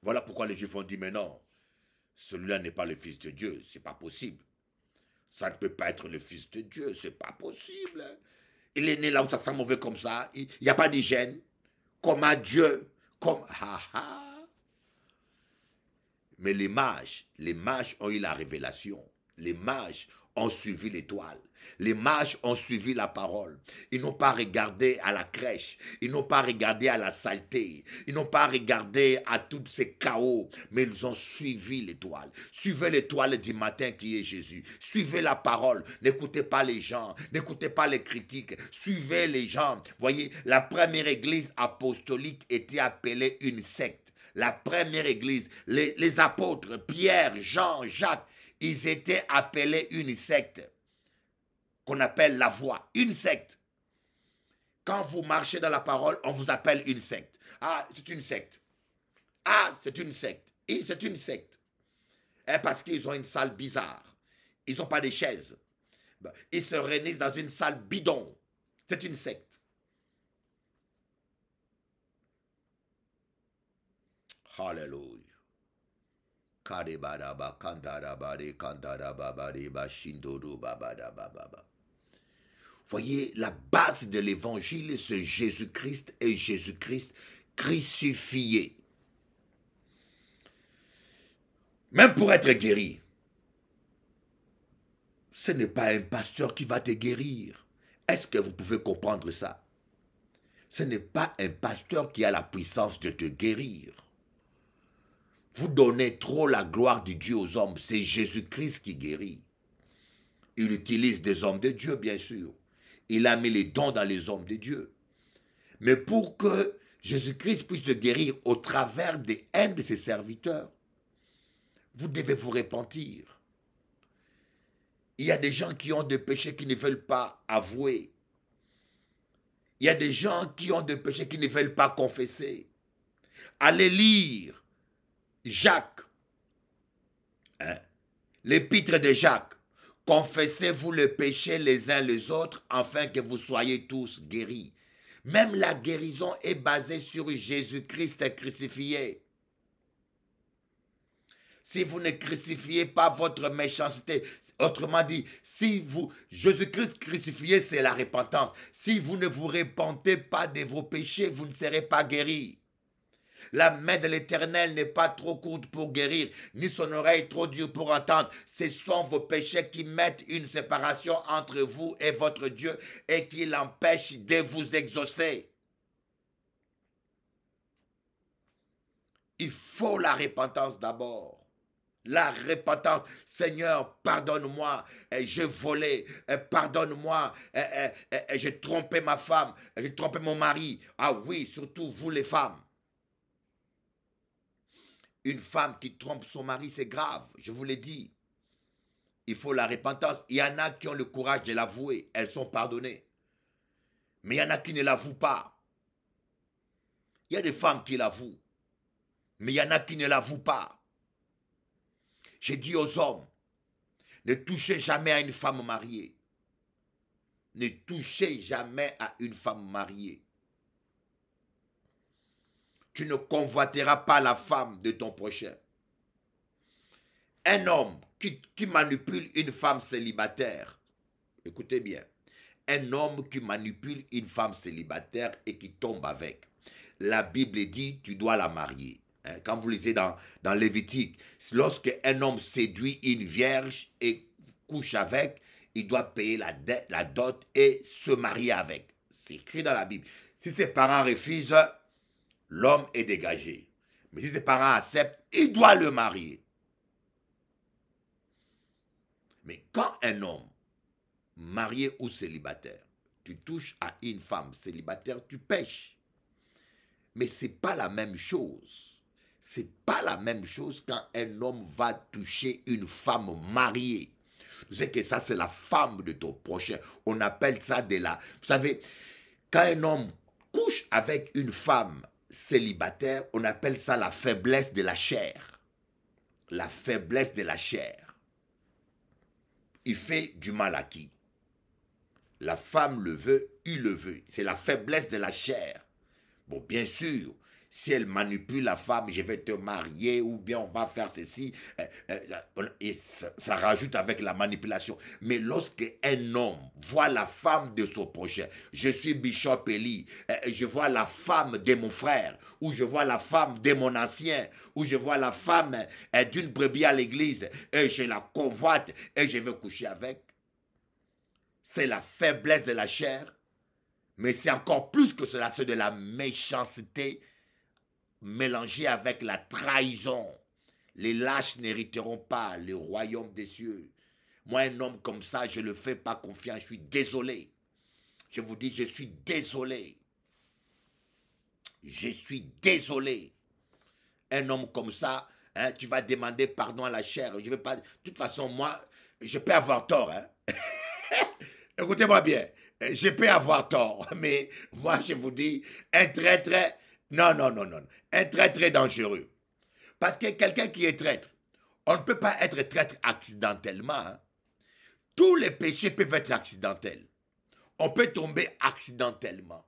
Voilà pourquoi les Juifs ont dit, mais non, celui-là n'est pas le Fils de Dieu. C'est pas possible. Ça ne peut pas être le Fils de Dieu. C'est pas possible. Il est né là où ça sent mauvais comme ça. Il n'y a pas d'hygiène. Comment Dieu comme ha ha. Mais les mages, les mages ont eu la révélation. Les mages ont suivi l'étoile. Les mages ont suivi la parole. Ils n'ont pas regardé à la crèche. Ils n'ont pas regardé à la saleté. Ils n'ont pas regardé à tous ces chaos. Mais ils ont suivi l'étoile. Suivez l'étoile du matin qui est Jésus. Suivez la parole. N'écoutez pas les gens. N'écoutez pas les critiques. Suivez les gens. Voyez, la première église apostolique était appelée une secte. La première église, les, les apôtres, Pierre, Jean, Jacques, ils étaient appelés une secte qu'on appelle la voix, une secte. Quand vous marchez dans la parole, on vous appelle une secte. Ah, c'est une secte. Ah, c'est une secte. C'est une secte. Eh, parce qu'ils ont une salle bizarre. Ils n'ont pas de chaises. Ils se réunissent dans une salle bidon. C'est une secte. Hallelujah. Voyez, la base de l'évangile, c'est Jésus-Christ et Jésus-Christ crucifié. Même pour être guéri, ce n'est pas un pasteur qui va te guérir. Est-ce que vous pouvez comprendre ça Ce n'est pas un pasteur qui a la puissance de te guérir. Vous donnez trop la gloire de Dieu aux hommes. C'est Jésus-Christ qui guérit. Il utilise des hommes de Dieu, bien sûr. Il a mis les dons dans les hommes de Dieu. Mais pour que Jésus-Christ puisse te guérir au travers des haines de ses serviteurs, vous devez vous repentir. Il y a des gens qui ont des péchés qui ne veulent pas avouer. Il y a des gens qui ont des péchés qui ne veulent pas confesser. Allez lire Jacques, hein? l'épître de Jacques, confessez-vous le péché les uns les autres afin que vous soyez tous guéris. Même la guérison est basée sur Jésus-Christ crucifié. Si vous ne crucifiez pas votre méchanceté, autrement dit, si vous Jésus-Christ crucifié, c'est la repentance. Si vous ne vous repentez pas de vos péchés, vous ne serez pas guéris. La main de l'Éternel n'est pas trop courte pour guérir, ni son oreille trop dure pour entendre. Ce sont vos péchés qui mettent une séparation entre vous et votre Dieu et qui l'empêchent de vous exaucer. Il faut la repentance d'abord. La repentance. Seigneur, pardonne-moi. J'ai volé. Pardonne-moi. J'ai trompé ma femme. J'ai trompé mon mari. Ah oui, surtout vous les femmes. Une femme qui trompe son mari, c'est grave, je vous l'ai dit. Il faut la repentance. Il y en a qui ont le courage de l'avouer, elles sont pardonnées. Mais il y en a qui ne l'avouent pas. Il y a des femmes qui l'avouent, mais il y en a qui ne l'avouent pas. J'ai dit aux hommes, ne touchez jamais à une femme mariée. Ne touchez jamais à une femme mariée tu ne convoiteras pas la femme de ton prochain. Un homme qui, manipule une femme célibataire, écoutez bien, un homme qui manipule une femme célibataire et qui tombe avec. La Bible dit, tu dois la marier. Hein, quand vous lisez dans, Lévitique, lorsque un homme séduit une vierge et couche avec, il doit payer la, la dot et se marier avec. C'est écrit dans la Bible. Si ses parents refusent, l'homme est dégagé. Mais si ses parents acceptent, il doit le marier. Mais quand un homme, marié ou célibataire, tu touches à une femme célibataire, tu pêches. Mais ce n'est pas la même chose. Ce n'est pas la même chose quand un homme va toucher une femme mariée. Vous savez que ça, c'est la femme de ton prochain. On appelle ça de la... Vous savez, quand un homme couche avec une femme célibataire, on appelle ça la faiblesse de la chair. La faiblesse de la chair. Il fait du mal à qui La femme le veut, il le veut. C'est la faiblesse de la chair. Bon, bien sûr, si elle manipule la femme, je vais te marier ou bien on va faire ceci. Euh, euh, et ça, rajoute avec la manipulation. Mais lorsque un homme voit la femme de son prochain, je suis Bishop Eli, euh, je vois la femme de mon frère, ou je vois la femme de mon ancien, ou je vois la femme d'une brebis à l'église, et je la convoite et je veux coucher avec. C'est la faiblesse de la chair, mais c'est encore plus que cela, c'est de la méchanceté mélangé avec la trahison. Les lâches n'hériteront pas le royaume des cieux. Moi, un homme comme ça, je ne le fais pas confiance. Je suis désolé. Je vous dis, je suis désolé. Je suis désolé. Un homme comme ça, hein, tu vas demander pardon à la chair. Je vais pas. De toute façon, moi, je peux avoir tort. Hein. Écoutez-moi bien. Je peux avoir tort. Mais moi, je vous dis, un traître non, non, non, non. Un traître est dangereux. Parce que quelqu'un qui est traître, on ne peut pas être traître accidentellement. Hein. Tous les péchés peuvent être accidentels. On peut tomber accidentellement.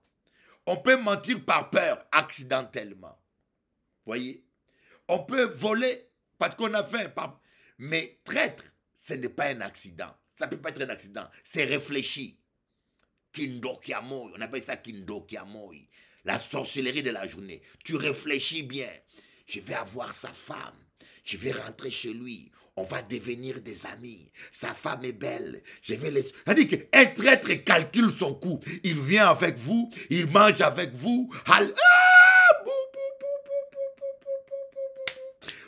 On peut mentir par peur accidentellement. Voyez On peut voler parce qu'on a faim. Mais traître, ce n'est pas un accident. Ça ne peut pas être un accident. C'est réfléchi. Kindokiamoy. On appelle ça Kindokiamoy la sorcellerie de la journée. Tu réfléchis bien. Je vais avoir sa femme. Je vais rentrer chez lui. On va devenir des amis. Sa femme est belle. Je vais les... C'est-à-dire qu'un traître calcule son coup. Il vient avec vous. Il mange avec vous. Ah,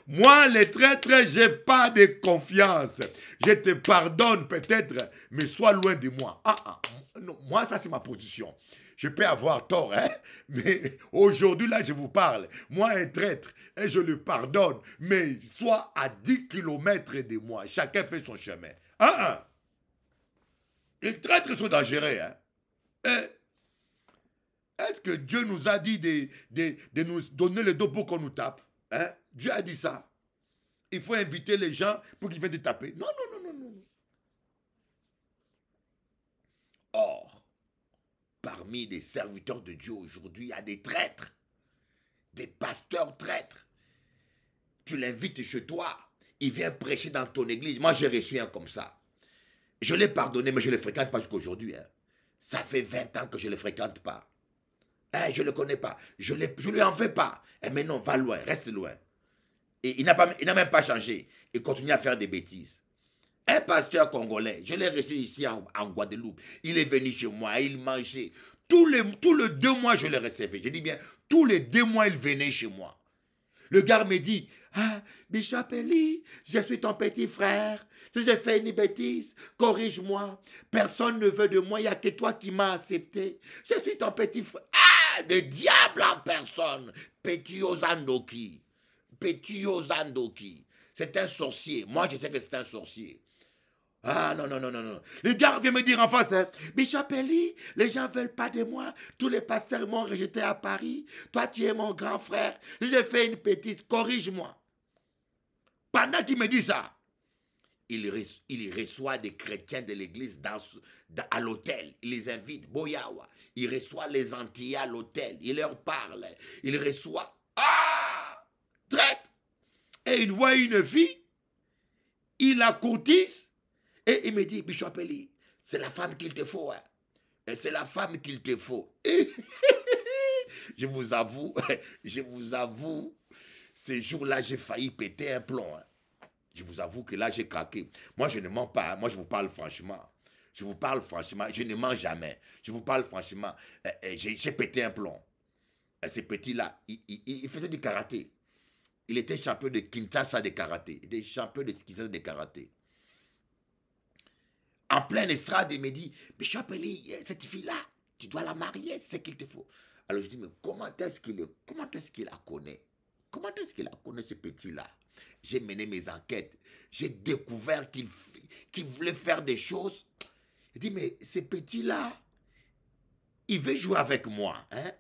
Moi, les traîtres, j'ai pas de confiance. Je te pardonne peut-être, mais sois loin de moi. Ah, ah, moi, ça, c'est ma position je peux avoir tort, hein? mais aujourd'hui, là, je vous parle. Moi, un traître, et je le pardonne, mais soit à 10 km de moi. Chacun fait son chemin. Hein, hein? Les traîtres sont dangereux. Hein? Est-ce que Dieu nous a dit de, de, nous donner le dos pour qu'on nous tape hein? Dieu a dit ça. Il faut inviter les gens pour qu'ils viennent te taper. Non, non, non, non, non. Or, parmi les serviteurs de Dieu aujourd'hui, il y a des traîtres, des pasteurs traîtres. Tu l'invites chez toi, il vient prêcher dans ton église. Moi, j'ai reçu un comme ça. Je l'ai pardonné, mais je ne le fréquente pas jusqu'aujourd'hui. Hein. Ça fait 20 ans que je ne le fréquente pas. Hein, je ne le connais pas. Je ne je lui en fais pas. Eh, mais non, va loin, reste loin. Et il n'a même pas changé. Il continue à faire des bêtises. Un pasteur congolais, je l'ai reçu ici en, Guadeloupe. Il est venu chez moi, il mangeait. Tous les, tous les deux mois, je l'ai recevé. Je dis bien, tous les deux mois, il venait chez moi. Le gars me dit, ah, Bishop je suis ton petit frère. Si j'ai fait une bêtise, corrige-moi. Personne ne veut de moi, il n'y a que toi qui m'as accepté. Je suis ton petit frère. Ah, le diable en personne. Petit Ozandoki. Petit C'est un sorcier. Moi, je sais que c'est un sorcier. Ah non, non, non, non, non. Les gars viennent me dire en face, hein, Bichapelli, les gens ne veulent pas de moi. Tous les pasteurs m'ont rejeté à Paris. Toi, tu es mon grand frère. J'ai fait une bêtise, corrige-moi. Pendant qu'il me dit ça, il, reçoit, il reçoit des chrétiens de l'église à l'hôtel. Il les invite, Boyawa. Il reçoit les Antilles à l'hôtel. Il leur parle. Hein. Il reçoit. Ah Traite Et il voit une fille. Il la courtise et il me dit, Bishop c'est la femme qu'il te faut. Hein. Et c'est la femme qu'il te faut. je vous avoue, je vous avoue, ce jour là j'ai failli péter un plomb. Hein. Je vous avoue que là, j'ai craqué. Moi, je ne mens pas. Hein. Moi, je vous parle franchement. Je vous parle franchement. Je ne mens jamais. Je vous parle franchement. Eh, eh, j'ai pété un plomb. Eh, ce petit là il faisait du karaté. Il était champion de Kinshasa de karaté. Il était champion de Kinshasa de karaté en pleine estrade, il me dit, suis appelé cette fille-là, tu dois la marier, c'est ce qu'il te faut. Alors je dis, mais comment est-ce qu'il comment est-ce qu'il la connaît Comment est-ce qu'il la connaît ce petit-là J'ai mené mes enquêtes. J'ai découvert qu'il voulait faire des choses. Je dis, mais ce petit-là, il veut jouer avec moi. Hein?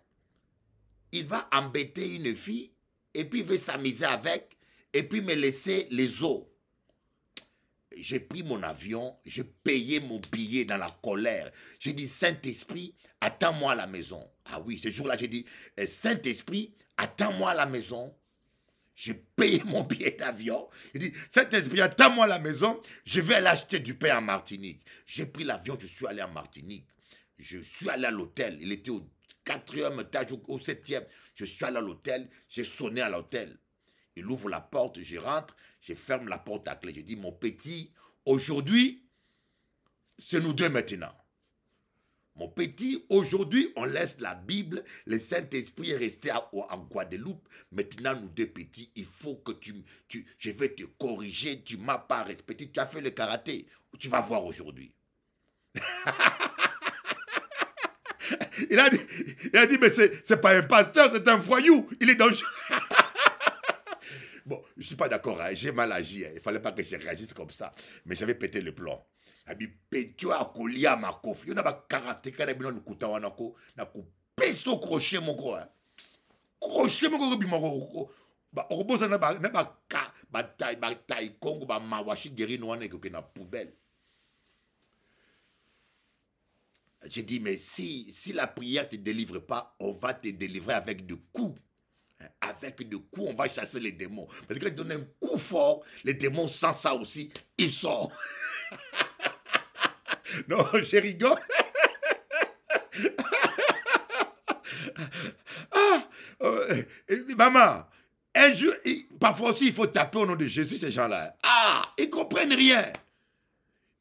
Il va embêter une fille et puis il veut s'amuser avec et puis me laisser les os j'ai pris mon avion, j'ai payé mon billet dans la colère. J'ai dit, Saint-Esprit, attends-moi à la maison. Ah oui, ce jour-là, j'ai dit, eh, Saint-Esprit, attends-moi à la maison. J'ai payé mon billet d'avion. J'ai dit, Saint-Esprit, attends-moi à la maison. Je vais aller acheter du pain en Martinique. J'ai pris l'avion, je suis allé en Martinique. Je suis allé à l'hôtel. Il était au quatrième étage au septième. Je suis allé à l'hôtel. J'ai sonné à l'hôtel. Il ouvre la porte, je rentre, je ferme la porte à clé. Je dis, mon petit, aujourd'hui, c'est nous deux maintenant. Mon petit, aujourd'hui, on laisse la Bible. Le Saint-Esprit est resté en Guadeloupe. Maintenant, nous deux petits, il faut que tu, tu Je vais te corriger. Tu m'as pas respecté. Tu as fait le karaté. Tu vas voir aujourd'hui. il, a dit, il a dit, mais c'est pas un pasteur, c'est un voyou. Il est dangereux. Bon, je ne suis pas d'accord, hein, j'ai mal agi, hein, il ne fallait pas que je réagisse comme ça, mais j'avais pété le plan. abi petua akolia a yo na bakarate na bino lokuta wana ko na kopesa crochet moko hein. crochet moko okobima okoboza na batai congo bamawashi gerine wana que na poubelle J'ai dit, mais si, si la prière ne te délivre pas, on va te délivrer avec de coups. Avec le coup, on va chasser les démons. Parce que donnent un coup fort, les démons, sans ça aussi, ils sortent. non, je rigole. ah, euh, euh, maman, un jour, parfois aussi, il faut taper au nom de Jésus, ces gens-là. Ah, ils comprennent rien.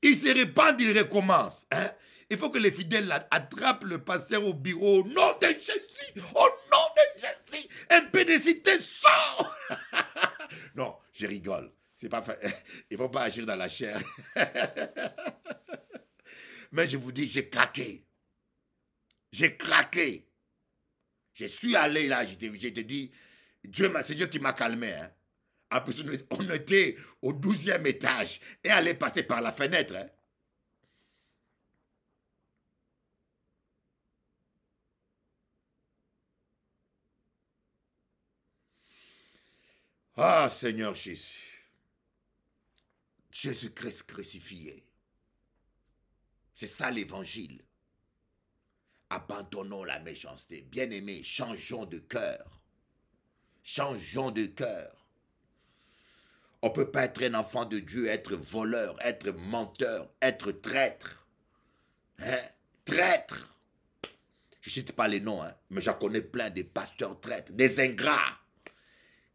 Ils se répandent, ils recommencent. Hein? Il faut que les fidèles attrapent le pasteur au bureau au nom de Jésus impédicité, Non, je rigole. C'est pas fait. Ils vont pas agir dans la chair. Mais je vous dis, j'ai craqué. J'ai craqué. Je suis allé là, j'ai te, c'est Dieu qui m'a calmé. Après, hein. on était au 12e étage et allait passer par la fenêtre. Hein. Ah, Seigneur Jésus. Jésus-Christ crucifié. C'est ça l'évangile. Abandonnons la méchanceté. Bien-aimés, changeons de cœur. Changeons de cœur. On ne peut pas être un enfant de Dieu, être voleur, être menteur, être traître. Hein? Traître. Je ne cite pas les noms, hein, mais j'en connais plein des pasteurs traîtres, des ingrats.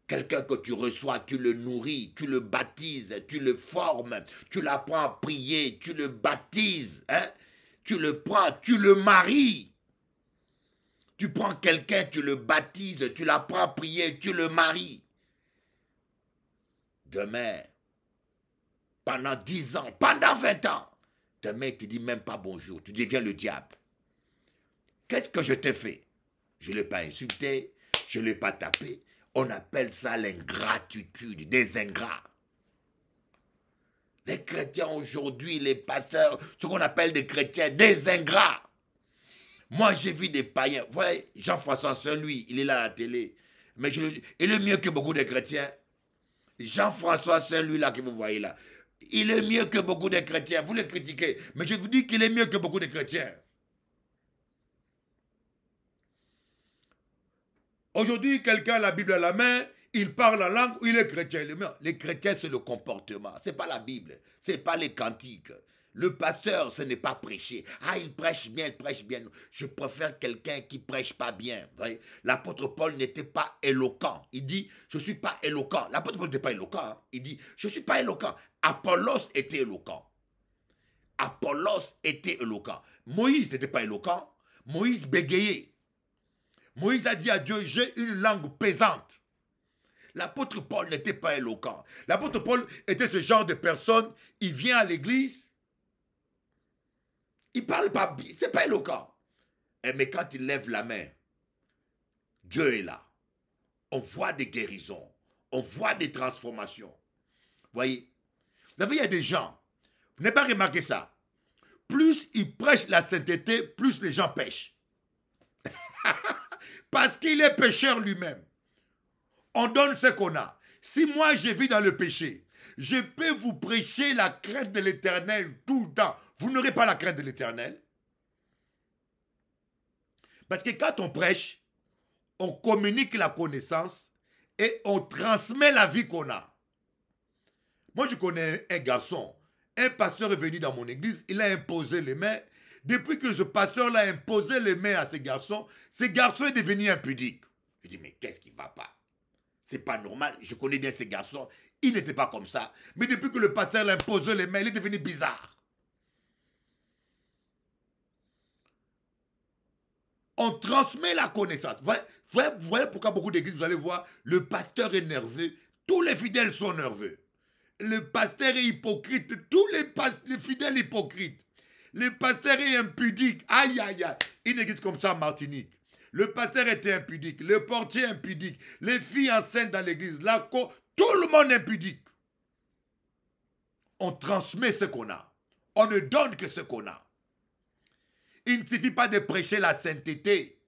Quelqu'un que tu reçois, tu le nourris, tu le baptises, tu le formes, tu l'apprends à prier, tu le baptises, hein? tu le prends, tu le maries. Tu prends quelqu'un, tu le baptises, tu l'apprends à prier, tu le maries. Demain, pendant 10 ans, pendant 20 ans, demain, tu dis même pas bonjour, tu deviens le diable. Qu'est-ce que je t'ai fait Je ne l'ai pas insulté, je ne l'ai pas tapé, on appelle ça l'ingratitude, des ingrats. Les chrétiens aujourd'hui, les pasteurs, ce qu'on appelle des chrétiens, des ingrats. Moi, j'ai vu des païens. Vous voyez, Jean-François Saint-Louis, il est là à la télé. Mais il est mieux que beaucoup de chrétiens. Jean-François saint lui, là, que vous voyez là. Il est mieux que beaucoup de chrétiens. Vous le critiquez. Mais je vous dis qu'il est mieux que beaucoup de chrétiens. Aujourd'hui, quelqu'un a la Bible à la main, il parle la langue, il est chrétien. Les chrétiens, c'est le comportement. Ce n'est pas la Bible, ce n'est pas les cantiques. Le pasteur, ce n'est pas prêcher. Ah, il prêche bien, il prêche bien. Je préfère quelqu'un qui prêche pas bien. L'apôtre Paul n'était pas éloquent. Il dit, je suis pas éloquent. L'apôtre Paul n'était pas éloquent. Hein. Il dit, je suis pas éloquent. Apollos était éloquent. Apollos était éloquent. Moïse n'était pas éloquent. Moïse bégayait. Moïse a dit à Dieu, j'ai une langue pesante. L'apôtre Paul n'était pas éloquent. L'apôtre Paul était ce genre de personne, il vient à l'église, il parle pas, c'est pas éloquent. Et eh, mais quand il lève la main, Dieu est là. On voit des guérisons, on voit des transformations. Voyez, vous savez, il y a des gens, vous n'avez pas remarqué ça. Plus ils prêchent la sainteté, plus les gens pêchent. Parce qu'il est pécheur lui-même. On donne ce qu'on a. Si moi je vis dans le péché, je peux vous prêcher la crainte de l'éternel tout le temps. Vous n'aurez pas la crainte de l'éternel. Parce que quand on prêche, on communique la connaissance et on transmet la vie qu'on a. Moi, je connais un garçon. Un pasteur est venu dans mon église, il a imposé les mains, depuis que ce pasteur l'a imposé les mains à ces garçons, ces garçons est devenu impudique. Je dis, mais qu'est-ce qui ne va pas C'est pas normal. Je connais bien ces garçons. Ils n'étaient pas comme ça. Mais depuis que le pasteur l'a imposé les mains, il est devenu bizarre. On transmet la connaissance. Vous voyez, pourquoi beaucoup d'églises, vous allez voir, le pasteur est nerveux. Tous les fidèles sont nerveux. Le pasteur est hypocrite. Tous les, les fidèles hypocrites. Le pasteur est impudique. Aïe, aïe, aïe. Une église comme ça en Martinique. Le pasteur était impudique. Le portier impudique. Les filles enceintes dans l'église. La tout le monde impudique. On transmet ce qu'on a. On ne donne que ce qu'on a. Il ne suffit pas de prêcher la sainteté.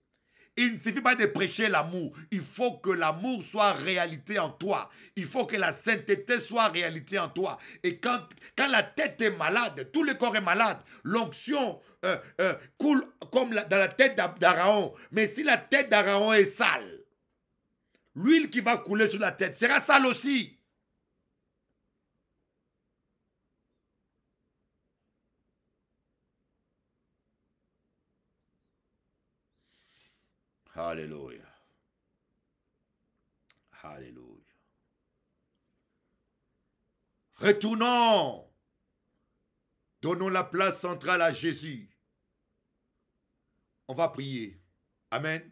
Il ne suffit pas de prêcher l'amour. Il faut que l'amour soit réalité en toi. Il faut que la sainteté soit réalité en toi. Et quand, quand la tête est malade, tout le corps est malade, l'onction euh, euh, coule comme dans la tête d'Araon. Mais si la tête d'Araon est sale, l'huile qui va couler sur la tête sera sale aussi. Alléluia. Alléluia. Retournons. Donnons la place centrale à Jésus. On va prier. Amen.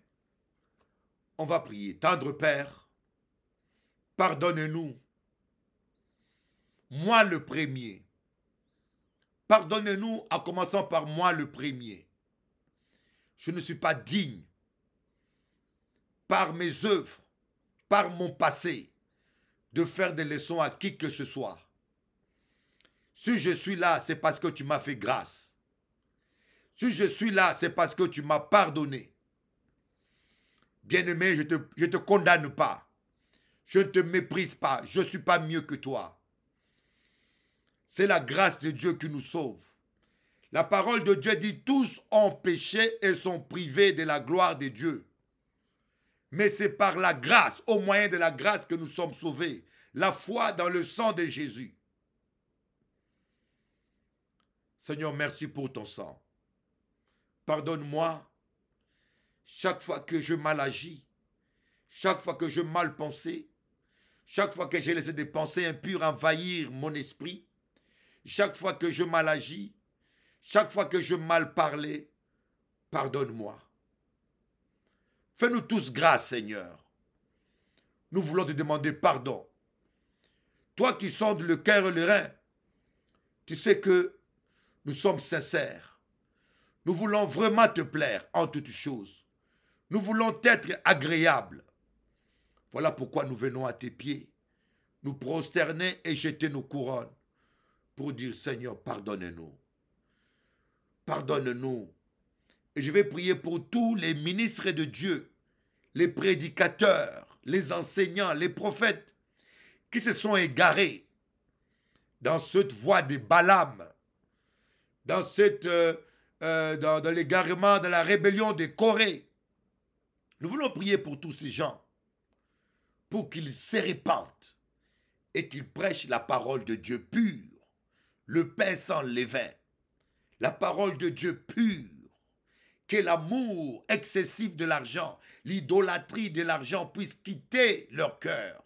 On va prier. Tendre Père, pardonne-nous. Moi le premier. Pardonne-nous en commençant par moi le premier. Je ne suis pas digne par mes œuvres, par mon passé, de faire des leçons à qui que ce soit. Si je suis là, c'est parce que tu m'as fait grâce. Si je suis là, c'est parce que tu m'as pardonné. Bien-aimé, je ne te, te condamne pas. Je ne te méprise pas. Je ne suis pas mieux que toi. C'est la grâce de Dieu qui nous sauve. La parole de Dieu dit, tous ont péché et sont privés de la gloire de Dieu mais c'est par la grâce, au moyen de la grâce que nous sommes sauvés. La foi dans le sang de Jésus. Seigneur, merci pour ton sang. Pardonne-moi chaque fois que je mal agis, chaque fois que je mal pensais, chaque fois que j'ai laissé des pensées impures envahir mon esprit, chaque fois que je mal agis, chaque fois que je mal parlais, pardonne-moi. Fais-nous tous grâce, Seigneur. Nous voulons te demander pardon. Toi qui sondes le cœur et le rein, tu sais que nous sommes sincères. Nous voulons vraiment te plaire en toutes choses. Nous voulons t'être agréables. Voilà pourquoi nous venons à tes pieds, nous prosterner et jeter nos couronnes pour dire Seigneur, pardonne-nous. Pardonne-nous et je vais prier pour tous les ministres de Dieu, les prédicateurs, les enseignants, les prophètes qui se sont égarés dans cette voie de Balaam, dans, cette, euh, euh, dans, l'égarement, de la rébellion des Corées. Nous voulons prier pour tous ces gens, pour qu'ils se répandent et qu'ils prêchent la parole de Dieu pure, le pain sans levain, la parole de Dieu pure que l'amour excessif de l'argent, l'idolâtrie de l'argent puisse quitter leur cœur,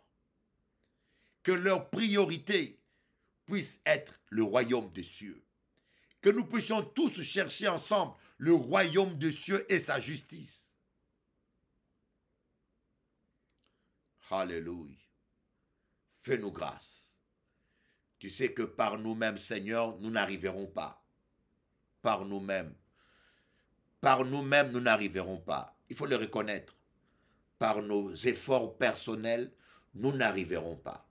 que leur priorité puisse être le royaume des cieux, que nous puissions tous chercher ensemble le royaume des cieux et sa justice. Alléluia. Fais-nous grâce. Tu sais que par nous-mêmes, Seigneur, nous n'arriverons pas. Par nous-mêmes, par nous-mêmes, nous n'arriverons pas. Il faut le reconnaître. Par nos efforts personnels, nous n'arriverons pas.